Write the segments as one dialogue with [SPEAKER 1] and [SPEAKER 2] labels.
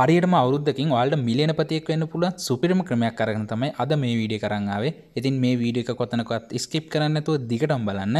[SPEAKER 1] හරියටම අවුද්දකින් වාල්ට මිලියනපතියක් වන්න පුළුව සුපිරම ක්‍රමයක් කරන තමයි අද මේ වීඩිය කරන්නාවේ ඉතින් මේ වීඩියක කොතනකත් ස්කිප් කරන්නතුව දිගටම් බලන්න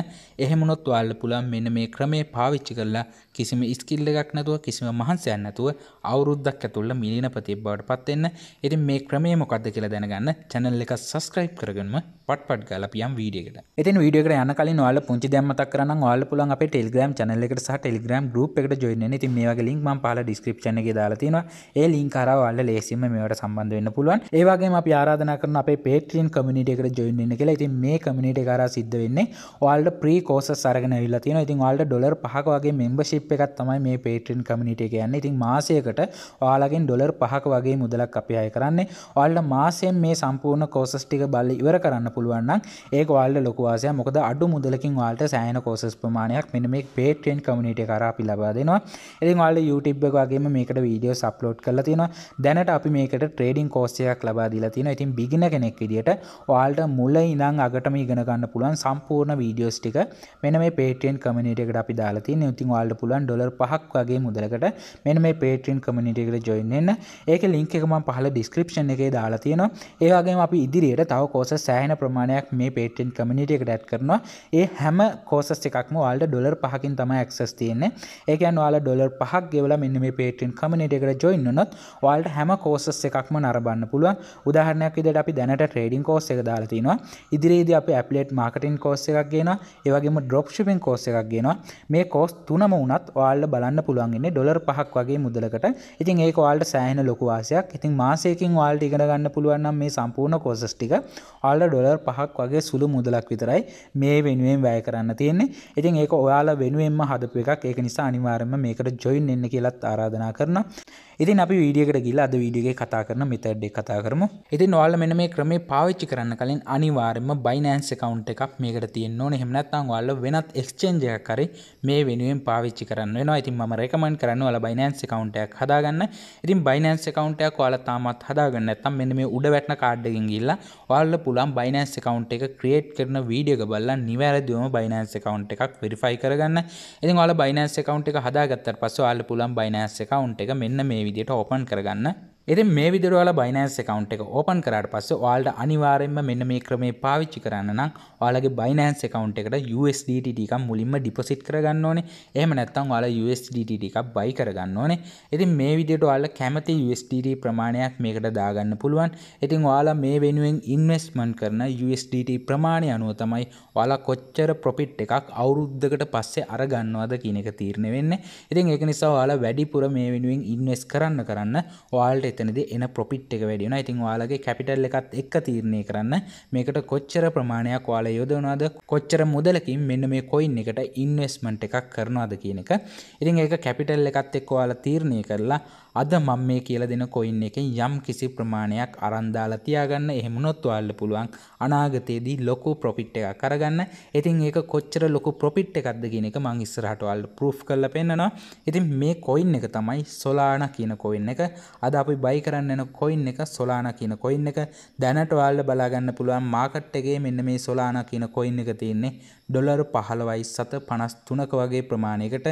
[SPEAKER 1] එහෙමනොත් වාල්ල පුළන් මෙන්න මේ ක්‍රමේ පාවිච්චි කරලා කිසිම ඉස්කිල්ල එකක් නැතුව කිසිම මහන්සයන්න නැතුව අවුරුද්දක් ඇතුල්ල මිලියනපතිය බවට පත්වෙන්න ඉතින් මේ ක්‍රමේ මොකක්ද කියලා දැනගන්න චැනල් එක සස්ක්‍රයිප් කරගෙනම පට්පට් ගලපියම් වීඩියකට ඉතින් වීඩියක යන කලින් වාල පුංචි දැම්මතක් කරන්න වාල පුළන් අප ටෙල්ග්‍රම් චැනල්ලෙට සහ ටෙල්ග්‍රම් ගුප් එකට ජොයින්න ඉතින් මේ වගේ ලින්ක් මම පහල ඩිස්ක්‍රිප්ෂන් එකේ දාලා තියෙනවා ඒ ලින්කාර වල්ල ලේසිම මේට සම්බන්ධ වෙන්න පුළුවන් ඒවාගේ අප ආරාධන කරන අපේ පේටියන් කමිනිටේකට ජොයින්න කියලා ඉතින් මේ කමිනිට කාර සිද්ධ වෙන්නේ ඔල්ඩ ප්‍රී කෝස සරගෙන විල්ලා තියෙන ඉතින් ඔල්ඩ ඩොලර් පහකගේ මෙම්බ ශිප් එකත් තමයි මේ පේටියන් කමිනිට කියන්න ඉතින් මාසයකට ඔයාලගෙන් ඩොලර් පහක වගේ මුදලක් අපි අය කරන්නේ ඔල්ඩ මාසයෙන් මේ සම්පූර්ණ කෝසස්ටික බල්ල ඉවර කරන්න පුළුවන්න්න ඒ ඔල්ඩ ලොකවාසය මොකද අඩු මුදලකින් වාල්ට සෑන කෝසස් ප්‍රමාණයක් මෙනමෙක් පේටෙන් කමිනිට කරා පිලබා දෙනවා ඉතින් ඔල්ඩ YouTube එක වගේම මේකට වීඩියෝ සප්ලෝඩ් අවු් කල තියෙනවා දැනට අපි මේකට ට්‍රේඩින් කෝස්සයක් ලබා දිලා තියෙන ඉතින් බිගෙන කෙනෙක් විදිට ඔයාල්ට මුල ඉඳං අගටම ඉගෙනගන්න පුළුවන් සම්පූර්ණ වීඩියෝස් ටික මෙන මේ පේටෙන් කමිනිටකට අපි දාලති ඉතින් වාල්ඩ පුලන් ඩොර් පහක් වගේ මුදලකට මෙන මේ පේටෙන් කමිනිටකට ජොයින්න ඒක ලිංක එකම පහල ඩිස්ක්‍රපෂන් එකේ දාලා තියෙනවා ඒවාගේ අපි ඉදිරියට තව කෝස සෑහන ප්‍රමාණයක් මේ පේටෙන් කමිනිට එක ඩැත් කරනවා ඒ හැම කෝසස් එකක්ම වාල්ඩ ඩොර් පහකින් තම ඇක්සස් තියන්නේ ඒකන් වාල ඩොර් පහක් ගෙවල මෙන්න මේ පේටෙන් කමිනිට එකට ජොයින් පෙන්නොත් ඔයාලට හැම කෝසස් එකක්ම නරබන්න පුළුවන් උදාහරණයක් විදිහට අපි දැනට ට්‍රේඩින් කෝස් එක දාලා තිනවා ඉදිරියේදී අපි ඇප්ලේට් මාකටින් කෝස් එකක් ගේනවා ඒ වගේම ඩ්‍රොප් ෂිපින් කෝස් එකක් ගේනවා මේ කෝස් තුනම වුණත් ඔයාලට බලන්න පුළුවන් ඉන්නේ ඩොලර් 5ක් වගේ මුදලකට ඉතින් ඒක ඔයාලට සෑහෙන ලොකු වාසියක් ඉතින් මාසයකින් ඔයාලට ඉගෙන ගන්න පුළුවන් නම් මේ සම්පූර්ණ කෝසස් ටික ඔයාලට ඩොලර් 5ක් වගේ සුළු මුදලක් විතරයි මේ වෙනුවෙන් වැය කරන්න තියෙන්නේ ඉතින් ඒක ඔයාලා වෙනුවෙන්ම හදපු එකක් ඒක නිසා අනිවාර්යයෙන්ම මේකට ජොයින් වෙන්න කියලාත් ආරාධනා කරනවා ඉතින් අපි වීඩියකට ගිලා අද වීඩියගේ කතා කරන මෙතඩ්ඩ කතා කරමු ඉතින් ඔයාල මෙන මේ ක්‍රමේ පාවිච්චි කරන්න කලින් අනිවාර්යම බයිනෑන්ස් කවන්් එකක් මේකට තියන්න ඕන හෙමනත්තං වාල්ල වෙනත් එක්ස්චේන්ජයක් කරේ මේ වෙනුවෙන් පාවිච්චි කරන්න වෙනවා ඉතින් ම රෙකමන් කරන්න වල බයිනෑන්ස් කවන්ටයක් හදාගන්න ඉතින් බයිනෑන්ස් කවන්ටයක් වාල තාමත් හදාගන්න ඇත්තම් මෙන මේ උඩ වැටන කාඩ්ඩකින් ගිල්ලා ඔයාල්ල පුළන් බයිනෑන්ස් කවන්් එක ක්‍රියේට් කරන වීඩියක බල්ලා නිවැරදිවම බයිනෑන්ස් කවන්් එකක් වෙරිෆයි කරගන්න ඉතින් ඔයාල බයිනෑන්ස් කවන්් එක හදාගත්තර පස්ස ඔයාල පුළන් බයිනෑන්ස් කවන්් එක මෙන්න මේ විදියට ඕපන් කරගන්න එති මේ විදරවාල බයිනස් එකකවන්් එක ඕපන් කරට පස්ස වාල්ට අනිවාරෙන්ම මෙන්න මේ ක්‍රමේ පාවිච්චි කරන්න නම් වාලගේ බයිනන්ස් එකකවන්් එකට USDටක මුලින්ම ඩිපසිට් කරගන්න ඕනේ එහම නැත්තම් වාල USDටක් බයි කරගන්න ඕනේ ඉති මේ විදිට වාල කැමති USDT ප්‍රමාණයක් මේකට දාගන්න පුළුවන් ඉතින් වාලා මේ වෙනුවෙන් ඉන්වස්මන් කරන USDT ප්‍රමාණය අනුව තමයි වාලා කොච්චර ප්‍රොපිට් එකක් අවුරුද්ධකට පස්සේ අරගන්නවාද කියනක තීරණ වෙන්න ඉතින් එක නිසා වාලා වැඩිපුර මේ වෙනුවෙන් ඉන්වස් කරන්න කරන්න වාල්ට එතනද එන පොපිට් එක වැඩියන ඉතින් වාලගේ කැපිටල් එකත් එක් තීරණය කරන්න මේකට කොච්චර ප්‍රමාණයක් වාල යොදවනවාද කොච්චර මුදලකින් මෙන්න මේ කොයින් එකට ඉන්වස්මට් එකක් කරනවාද කියන එක ඉතින් ඒක කැපිටල් එකත් එක් වාල තීරණය කරලා අද මම මේ කියලා දෙන කොයින් එකෙන් යම් කිසි ප්‍රමාණයක් අරන් දාලා තියාගන්න එහෙම වුණොත් ඔයාලට පුළුවන් අනාගතයේදී ලොකු ප්‍රොෆිට් එකක් අරගන්න. ඉතින් ඒක කොච්චර ලොකු ප්‍රොෆිට් එකක්ද කියන එක මම ඉස්සරහට ඔයාලට ප්‍රූෆ් කරලා පෙන්නනවා. ඉතින් මේ කොයින් එක තමයි සොලානා කියන කොයින් එක. අද අපි බයි කරන්න යන කොයින් එක සොලානා කියන කොයින් එක දැනට ඔයාලට බලා ගන්න පුළුවන් මාකට් එකේ මෙන්න මේ සොලානා කියන කොයින් එක තියෙන්නේ ඩොලර් පහළවයි සත පනස් තුනක වගේ ප්‍රමාණයකට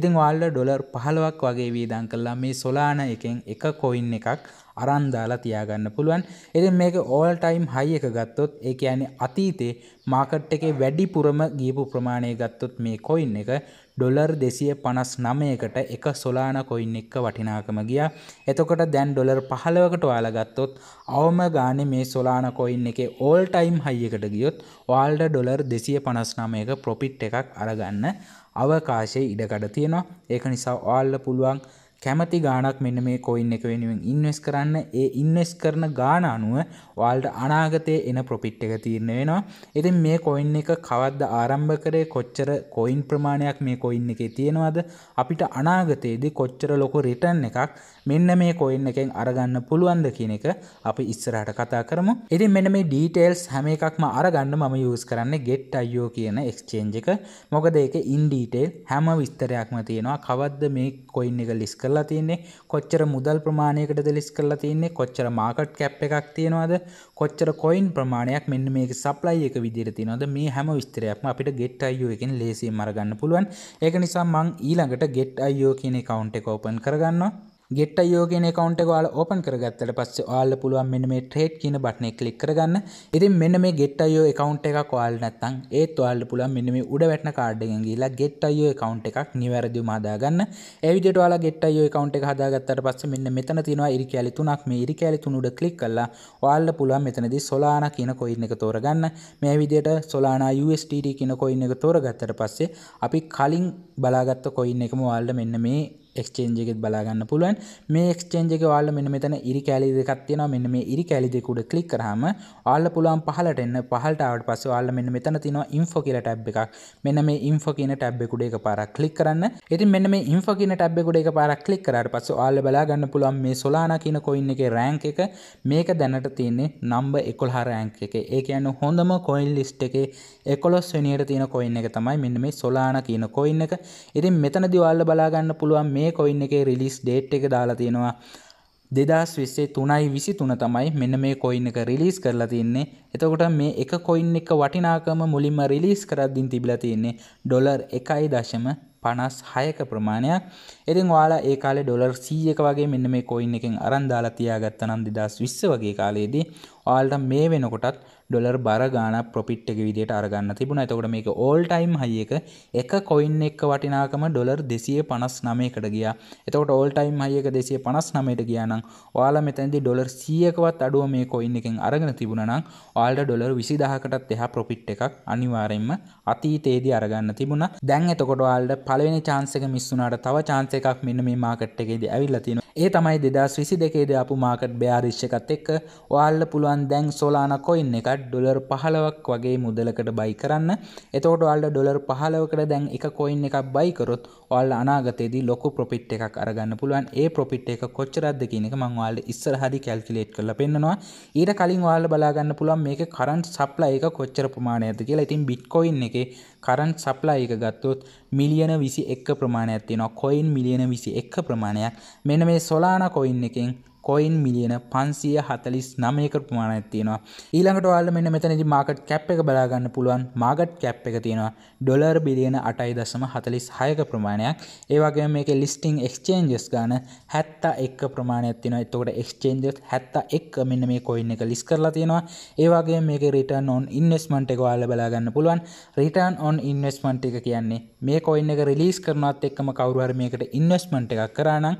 [SPEAKER 1] ඉතිං වාල්ල ඩොලර් පහළවක් වගේ වීදන් කල්ලා මේ සොලාන එකෙන් එක කොයින් එකක් අරන්දාලා තියාගන්න පුළුවන් එතින් මේක ඕල් ටයිම් හයි එක ගත්තොත් ඒ කියන්නේ අතීතේ මාකට් එකේ වැඩිපුරම ගියපු ප්‍රමාණය ගත්තොත් මේ කොයින් එක ඩොලර් දෙසිය පනස් නමයකට එක සොලාන කොයින් එක්ක වටිනාකම ගිය එතකොට දැන් ඩොලර් පහලවකට වාලගත්තොත් අවම ගාන මේ සොලාන කොයින් එක ඕල් ටයිම් හයියකට ගියොත් වාල්ඩ ඩොලර් දෙසිය පනස් නමයක ප්‍රොපිට් එකක් අරගන්න අවකාශය ඉඩකඩ තියෙනවා ඒක නිසා ඔයාල්ල පුළුවන් කැමති ගානක් මෙන්න මේ කොයින් එක වෙනුවෙන් ඉන්වස් කරන්න ඒ ඉන්වස් කරන ගාන අනුව වාල්ට අනාගතය එන ප්‍රොපිට් එක තිීරණ වෙනවා එතින් මේ කොයින් එක කවද්ද ආරම්භ කරේ කොච්චර කොයින් ප්‍රමාණයක් මේ කොයින් එකේ තියෙනවද අපිට අනාගතයේදී කොච්චර ලොකු රිටන් එකක් මෙන්න මේ කොයින් එකෙන් අරගන්න පුළුවන්ද කියන එක අපි ඉස්සරහට කතා කරමු ඉතින් මෙන්න මේ ඩීටේල්ස් හැම එකක්ම අරගන්න මම යස් කරන්න ගෙට් අයෝ කියන එක්ස්චේන්ජ එක මොකද ඒක ඉන්ඩීටේල් හැම විස්තරයක්ම තියෙනවා කවද්ද මේ කොයින් එක ලිස් කරලා තියන්නේ කොච්චර මුදල් ප්‍රමාණයකටද ලිස් කරලා තියන්නේ කොච්චර මාකට් කැප් එකක් තියෙනවාද කොච්චර කොයින් ප්‍රමාණයක් මෙන්න මේක සප්ලයි එක විදිහට තියෙනවද මේ හැම විස්තරයක්ම අපිට ගෙට් අයෝ එකෙන් ලේසියෙන් අරගන්න පුළුවන් ඒක නිසා මං ඊළඟට ගෙට් අයෝ කියන කවුන්් එක ඕපන් කරගන්නවා ගෙට යෝගෙන කවන්ට වාල ඕපන් කරගත්තට පස්ස යාල පුළුවන් මෙන්න මේ ට්‍රේඩ් කියන බට්නේ කලික් කරගන්න ඉතින් මෙන්න මේ ගෙට අයෝ එකකවන්ට එකක් වාල් නැත්තං ඒත් වාල්ල පුළුවන් මෙන්න මේ උඩ වැටන කාඩ්ඩගෙන් ගීලා ගෙට අයෝ එකකවන්් එකක් නිවැරදිව හදාගන්න එවිට වාලා ගෙට අයෝ එකකවන්් එක හදාගත්තට පස්ස මෙන්න මෙතන තිනවා ඉරි කෑලි තුනක් මේ ඉරි කෑලි තුනුඩ කලික් කල්ලා වාල්ල පුළුවන් මෙතනදි සොලාන කියන කොයින්න එක තෝරගන්න මේ විදියට සොලානා USTD කියන කොයින්න එක තෝරගත්තට පස්සේ අපි කලින් බලාගත්ත කොයින්න එකම වාල්ල මෙන්න මේ එක්චේන්ජගෙත් බලාගන්න පුළුවන් මේ එක්චේන්ජක වාල මෙන්න මෙතන ඉරි කෑලි දෙකත්තියෙන මෙන්න මේ ඉරි කෑලි දෙකුඩ කලික් කරහම ආල්ල පුළුවන් පහලට එන්න පහල්ටාවට පස්ස වාල්ල මෙන්න මෙතන තින ඉන්ෆෝ කියල ටැබ් එකක් මෙන්න මේ ඉන්ෆෝ කියන ටැබ්ෙකුඩ එක පාරක් කලික් කරන්න ඉතින් මෙන්න මේ ඉන්ෆෝ කියන ටැබ්ෙකුඩ එක පාරක් කලික් කරට පස්ස ආල්ල බලාගන්න පුළුවන් මේ සොලානා කියන කොයින් එක රෑන්ක් එක මේක දැනට තියන්නේ නම්බ එකොල් හා රෑන්ක් එක ඒ කියන්න හොඳම කොයින් ලිස්ට් එකේ එකොලොස් වෙනියට තියෙන කොයින් එක තමයි මෙන්න මේ සොලාන කියන කොයින් එක ඉතින් මෙතන දිවල්ල බලාගන්න පුළුවන් මේ මේ කොයින් එකේ රිලිස් ඩේට් එක දාලා තියෙනවා දෙදස් විස්සේ තුනයි විසි තුන තමයි මෙන්න මේ කොයින් එක රිලිස් කරලා තින්නේ එතකොට මේ එක කොයින් එක වටිනාකම මුලින්ම රිලිස් කරද්දිින් තිබිලා තියන්නේ ඩොලර් එකයි දශම පනස් හයක ප්‍රමාණයක් එරින් වාලා ඒ කාලේ ඩොලර් සීයක වගේ මෙන්න මේ කොයින් එකෙන් අරන්දාලා තියාගත්තනම් දෙදස් විස්ස වගේ කාලයේදී ඔයාලට මේ වෙනකොටත් ඩොලර් බර ගානක් ප්‍රොෆිට් එක විදිහට අරගන්න තිබුණා. එතකොට මේක ඕල් ටයිම් හයි එක එක කොයින් එක වටිනාකම ඩොලර් 259කට ගියා. එතකොට ඕල් ටයිම් හයි එක 259ට ගියා නම් ඔයාලා මෙතනදී ඩොලර් 100කවත් අඩුව මේ කොයින් එකෙන් අරගෙන තිබුණා නම් ඔයාලට ඩොලර් 20000කටත් එහා ප්‍රොෆිට් එකක් අනිවාර්යෙන්ම අතීතයේදී අරගන්න තිබුණා. දැන් එතකොට ඔයාලට පළවෙනි chance එක මිස් වුණාට තව chance එකක් මෙන්න මේ මාකට් එකේදී ඇවිල්ලා තියෙනවා. ඒ තමයි දෙදස් විසි දෙකේද අපපු මාකට් භ්‍යාරිශ්‍යකත් එක්ක ඔයාල්ල පුළුවන් දැන් සොලාන කොයින් එකත් ඩොලර් පහලවක් වගේ මුදලකට බයි කරන්න එතෝට අල්ඩ ඩොලර් පහලවකට දැන් එක කොයින් එකක් බයිකරොත් ඔල් අනාගතයේදී ලොකු ප්‍රොපිට් එකක් අරගන්න පුළුවන් ඒ ප්‍රොපිට් එක කොච්චරද කියන එක මංවාල ඉස්සර හරි කැල්කිලේට් කරල පෙන්නවා ඊට කලින් වාල බලාගන්න පුළුවන් මේක කරන්් සප්ල එක කොච්චර ප්‍රමාණයද කියලා ඉතින් බිට්කොයින් එක කරන්ට් සප්ලයි එක ගත්තොත් මිලියන විසි එක්ක ප්‍රමාණයක් තියෙනවා කොයින් මිලියන විසි එක්ක ප්‍රමාණයක් මෙන්න මේ සොලාන කොයින් එකෙන් කොයින් මිලියන පන්සිය හතලිස් නමයක ප්‍රමාණයක් තියෙනවා ඊළඟට වාල මෙන්න මෙතනදි මාකට් කැප් එක බලාගන්න පුළුවන් මාගට් කැප් එක තියෙනවා ඩොලර් බිලියන අටයි දසම හතලිස් හයක ප්‍රමාණයක් ඒවගේ මේක ලිස්ටිං එක්ස්චේන්ජස් ගාන හැත්ත එක් ප්‍රමාණයක් තින එතකොට එක්ස්චේන්ජස් හැත්ත එක් මෙන්න මේ කොයින් එක ලිස් කරලා තියෙනවා ඒවාගේ මේක රිටන් ඔන් ඉන්වස්මට එක වාල බලාගන්න පුළුවන් රිටන් ඔන් ඉන්වස්මට එක කියන්නේ මේ කොයින් එක රිලිස් කරනත් එක්කම කවරුවර මේකට ඉන්වස්මට එකක් කරානම්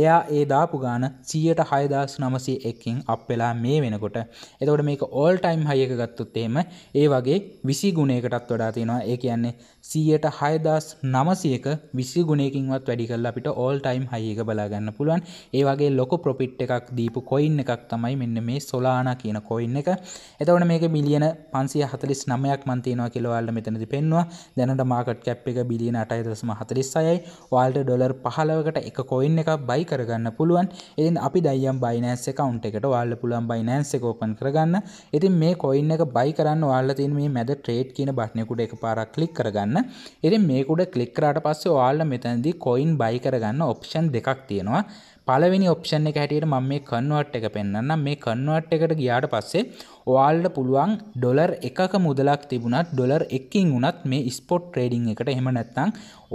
[SPEAKER 1] එයා ඒ දාපු ගාන සියයට හයදස් නමසේ එකින් අප වෙලා මේ වෙනකොට එතකොට මේක ඕල් ටයිම් හයක ගත්තුත්තේම ඒ වගේ විසි ගුණයකටත් වඩා තියෙනවා ඒ කියන්නේ සීයට හයදස් නමසයක විසි ගුණයකින්වත් වැඩි කල්ලා අපිට ඕල් ටයිම් හයක බලාගන්න පුළුවන් ඒ වගේ ලොක ප්‍රොපිට් එකක් දීපු කොයින් එකක් තමයි මෙන්න මේ සොලානා කියන කොයින් එක එතවට මේක මිලියන පන්සිය හතලිස් නමයක් මන්තියනවා කිලවාල්ල මෙතනති පෙන්වා දැනට මාකට් කැප් එක බිලියන අටයිදස්ම හතලිස් අයයි වාල්ට ඩොලර් පහලවකට එක කොයින් එකක් බයි කරගන්න පුළුවන් එතින් අපි දයි යම් බයිනස් කවන්් එකට වාල්ල පුළන් බයිනන්ස එක ඕපන් කරගන්න ඉතින් මේ කොයින් එක බයි කරන්න වාල්ල තින් මේ මැද ට්‍රේඩ් කියන බට්නකුට එක පාරක් කලික් කරගන්න එරි මේකුඩ කලික්කරට පස්සේ වාල්ල මෙතැදි කොයින් බයි කරගන්න ඔප්ෂන් දෙකක් තියෙනවා පලවෙනි ඔප්ෂන් එක හැටියට මම මේ කන්වට් එක පෙන්න්න මේ කන්වට් එකට ගියාට පස්සේ ඔයාල්ට පුළුවන් ඩොලර් එකක මුදලක් තිබුණත් ඩොලර් එකින් වුණත් මේ ස්පොට් ට්‍රේඩිං එකට එහෙම නැත්තං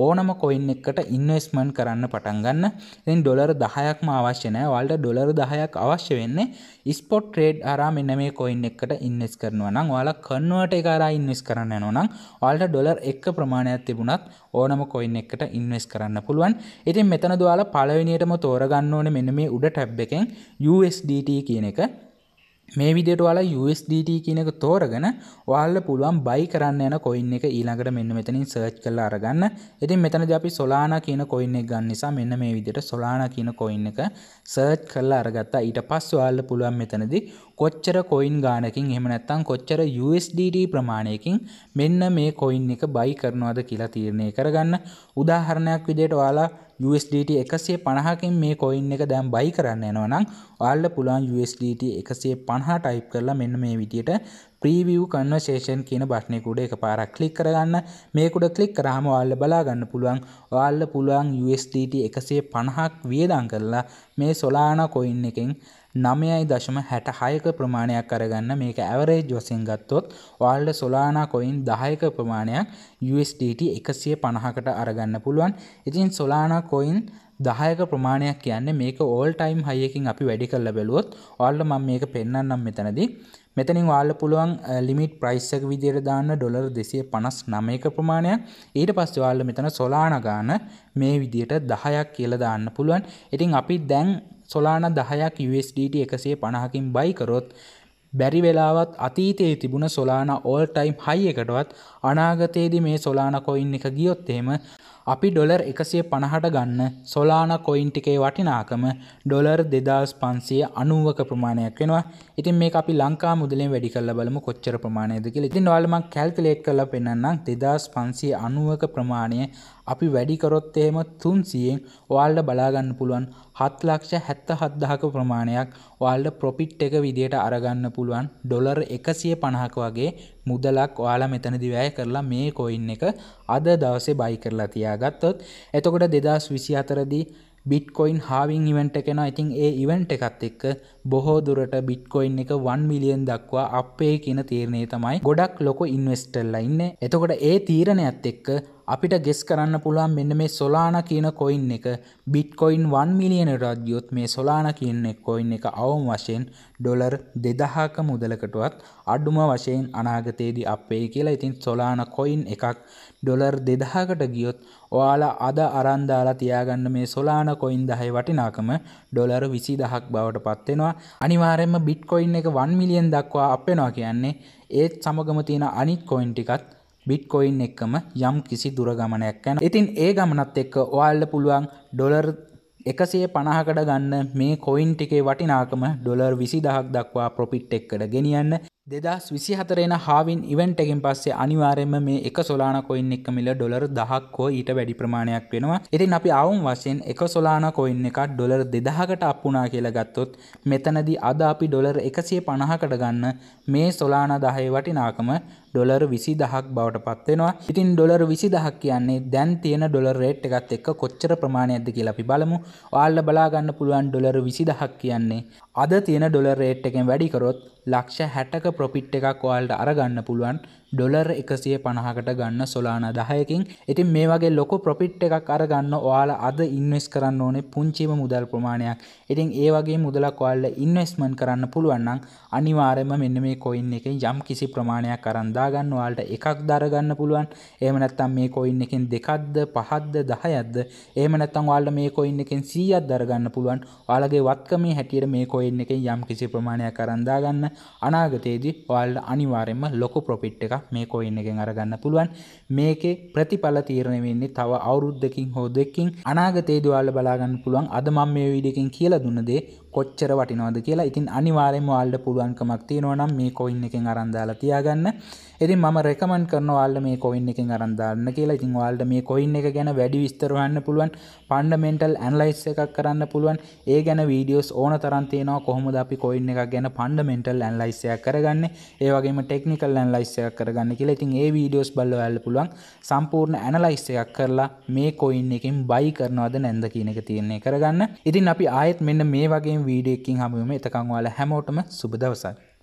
[SPEAKER 1] ඕනම කොයින් එකට ඉන්වස්මන් කරන්න පටන්ගන්න එන් ඩොලර් දහයක්ම අවශ්‍යනෑ වල්ට ඩොලර් දහයක් අවශ්‍ය වෙන්නේ ස්පොට් ට්‍රේඩ් අරා මෙන්න මේ කොයින් එකට ඉන්නෙස් කරනවා නම් ඔයාලා කන්නුවට එකරා ඉන්වස් කරන්න නොනම් ඔල්ට ඩොලර් එක් ප්‍රමාණයක් තිබුණත් ඕනම කොයින් එකට ඉන්වස් කරන්න පුළුවන් ඉතින් මෙතන දවාලා පලවෙනියටම තෝරගන්න ඕන මෙන්න මේ උඩ ටැබ් එකෙන් USDT කියන එක මේ විදියට ඔයාලා USDT කියන එක තෝරගෙන ඔයාලා පුළුවන් buy කරන්න යන coin එක ඊළඟට මෙන්න මෙතනින් search කරලා අරගන්න. ඉතින් මෙතනදී අපි Solana කියන coin එක ගන්න නිසා මෙන්න මේ විදියට Solana කියන coin එක search කරලා අරගත්තා. ඊට පස්සේ ඔයාලා පුළුවන් මෙතනදී කොච්චර coin ගානකින් එහෙම නැත්නම් කොච්චර USDT ප්‍රමාණයකින් මෙන්න මේ coin එක buy කරනවද කියලා තීරණය කරගන්න. උදාහරණයක් විදියට ඔයාලා USDT එකසේ පණහකින් මේ කොයින් එක දැම් බයි කරන්න එනවනම් ඔල්ල පුළුවන් USDT එකසේ පණහා ටයිප් කරලා මෙන්න මේ විදියට ප්‍රීවව් කන්වශේෂන් කියන බට්නෙකුඩ එක පාරක් කලික් කරගන්න මේකුඩ කලික් කරහම ඔල්ල බලාගන්න පුළුවන් ඔල්ල පුළුවන් USDT එකසේ පණහක් වියදං කරලා මේ සොලාන කොයින් එකෙන් නමයයි දශම හැට හයක ප්‍රමාණයක් අරගන්න මේක ඇවරේජ් වසින් ගත්තොත් ඔයාල්ට සොලානා කොයින් දහයක ප්‍රමාණයක් USDT එකසිය පණහකට අරගන්න පුළුවන් ඉතින් සොලානා කොයින් දහයක ප්‍රමාණයක් කියන්නේ මේක ඕල් ටයිම් හයකින් අපි වැඩි කල්ල බැලුවොත් ඔල්ල මම මේක පෙන්න්නම් මෙතනදි මෙතනින් වාල්ල පුළුවන් ලිමිට් ප්‍රයිස්සක විදිර දාන්න ඩොලර් දෙසිය පනස් නමයක ප්‍රමාණයක් ඊට පස්වාල්ල මෙතන සොලානගාන මේ විදියට දහයක් කියල දාන්න පුළුවන් ඉතින් අපි දැන් සොලාන දහයක් USDT එකසේ පණහකින් බයිකරොත් බැරි වෙලාවත් අතීතයේ තිබුණ සොලාන ඕල් ටයිම් හයි එකටවත් අනාගතයේදි මේ සොලාන කොයින් එක ගියොත් එහෙම අපි ඩොලර් එකසිය පණහට ගන්න සොලාන කොයින්ටිකේ වටිනාකම ඩොලර් දෙදස් පන්සිය අනුවක ප්‍රමාණයක් වෙනවා ඉතින් මේ අපි ලංකා මුදලින් වැඩි කල්ල බලමු කොච්චර ප්‍රමාණයද කියලා ඉතින් ඔයාලම කැල්කුලේට් කරලා පෙන්වන්නම් දෙදස් පන්සිය අනුවක ප්‍රමාණය අපි වැඩි කරොත් එහෙම 300න් ඔයාලට බලා ගන්න පුළුවන් 777000ක ප්‍රමාණයක් ඔයාලට ප්‍රොෆිට් එක විදියට අරගන්න පුළුවන් ඩොලර් 150ක වගේ මුදලක් ඔයාලා මෙතනදි වැය කරලා මේ කොයින් එක අද දවසේ බයි කරලා තියාගත්තොත් එතකොට 2024 දී බිට්කොයින් හාවිං ඉවෙන්ට් එකෙනවා ඉතින් ඒ ඉවෙන්ට් එකත් එක්ක බොහෝ දුරට බිට්කොයින් එක 1 මිලියන් දක්වා අපේ කියන තීරණය තමයි ගොඩක් ලොක ඉන්වස්ටර්ලා ඉන්න එතකොට ඒ තීරණයත් එක්ක අපිට ගෙස් කරන්න පුළුවන් මෙන්න මේ සොලාන කියන කොයින් එක බිට්කොයින් 1 මිලියන රාජ්‍යොත් මේ සොලාන කියන්නේ කොයින් එක අවම වශයෙන් ඩොලර් දෙදහක මුදලකටවත් අඩුම වශයෙන් අනාගතයේදී අපේ කියලා ඉතින් සොලාන කොයින් එකක් ඩොලර් දෙදහකට ගියොත් ඔයාලා අද අරන්දාලා තියාගන්න මේ සොලාන කොයින් දහයි වටිනාකම ඩොලර විසි දහක් බවට පත්වෙනවා අනිවාරෙන්ම බිට්කොයින් එක වන් මිලියන් දක්වා අපෙනවා කියන්නේ ඒත් සමගම තියෙන අනිත් කොයින් ටිකත් බිට්කොයින් එක්කම යම් කිසි දුරගමනයක් යන ඉතින් ඒ ගමනත් එක්ක ඔයාල්ල පුළුවන් ඩොලර් එකසේ පණහකට ගන්න මේ කොයින් ටිකේ වටිනාකම ඩොලර් විසි දහක් දක්වා ප්‍රොපිට් එක්කට ගෙනියන්න දෙදස් විසි හතරෙන හාවින් ඉවෙන්ට් එකෙන් පස්සේ අනිවාරෙන්ම මේ එක සොලාන කොයින් එක මිල ඩොලර් දහක්කෝ ඊට වැඩි ප්‍රමාණයක් වෙනවා ඉතින් අපි අවුම් වශයෙන් එක සොලාන කොයින් එකක් ඩොලර් දෙදහකට අප්පුනා කියලා ගත්තොත් මෙතනදි අද අපි ඩොලර් එකසිය පණහකට ගන්න මේ සොලාන දහය වටිනාකම ඩොලර් විසි දහක් බවට පත්වෙනවා ඉතින් ඩොලර් විසි දහක් කියන්නේ දැන් තියෙන ඩොලර් රේට් එකත් එක්ක කොච්චර ප්‍රමාණයක්ද කියලා අපි බලමු ඔයාල්ල බලාගන්න පුළුවන් ඩොලර් විසි දහක් කියන්නේ අද තියෙන ඩොලර් රේට් එකෙන් වැඩිකරොත් ලක්ෂ හැටක ප්‍රොපිට් එකක් ඔයාල්ට අරගන්න පුළුවන් ඩොලර් එකසිය පණහකට ගන්න සොලාන දහයකින් ඉතින් මේ වගේ ලොකු ප්‍රොපිට් එකක් අරගන්න ඔයාලා අද ඉන්වස් කරන්න ඕනේ පුංචිම මුදල් ප්‍රමාණයක් ඉතින් ඒ වගේ මුදලක් ඔයාල ඉන්වස්මන් කරන්න පුළුවන්නම් අනිවාරයම මෙන්න මේ කොයින් එක යම් කිසි ප්‍රමාණයක් කරන්දාගන්න වාලට එකක් දරගන්න පුළුවන් ඒමනැත්තම් මේ කොයින් එකින් දෙකක්ද පහද්ද දහයද්ද ඒමනැත්තම් වාල්ට මේ කොයින් එකෙන් සීයත් දරගන්න පුළුවන් වාලගේ වත්කමේ හැටියට මේ කොයින් එක යම් කිසි ප්‍රමාණයක් කරන්දාගන්න අනාගතයේදී වාල්ට අනිවාරෙන්ම ලොකු ප්‍රොපිට් එක එකක් මේ කොයින් එකෙන් අරගන්න පුළුවන් මේකේ ප්‍රතිඵල තීරණය වෙන්නේ තව අවුරුද්දකින් හෝ දෙකින් අනාගතයේදී ඔයාලා බලාගන්න පුළුවන් අද මම මේ වීඩියෝ එකෙන් කියලා දුන්න දේ කොච්චර වටිනවද කියලා ඉතින් අනිවාරෙන් වාල්ඩ පුළුවන්කමක් තියෙනවනම් මේ කොයින් එකෙන් අරන්දාලා තියාගන්න එතින් මම රෙකමන් කරන වාල්ඩ මේ කොයින් එකෙන් අරන්දාන්න කියලා ඉතින් වාල්ඩ මේ කොයින් එක ගැන වැඩි විස්තරවන්න පුළුවන් පණ්ඩමෙන්ටල් ඇන්ලයිස් එකක් කරන්න පුළුවන් ඒ ගැන වීඩියෝස් ඕන තරන් තියෙනවා කොහොමද අපි කොයින් එකක් ගැන පණ්ඩමෙන්ටල් ඇන්ලයිස්යක් කරගන්න ඒවගේම ටෙක්නිකල් ඇන්ලයිස්යක් කරගන්න කියලා ඉතින් ඒ වීඩියෝස් බල්ල ඇල්ල පුළුවන් සම්පූර්ණ ඇනලයිස් එකක් කරලා මේ කොයින් එකින් බයි කරනවද නැන්ද කියන එක තියන්නේ කරගන්න ඉතින් අපි ආයෙත් මෙන්න මේ වගේ වීඩියෝ එකකින් හමුවෙමු. එතකන් ඔයාලා හැමෝටම සුබ දවසක්.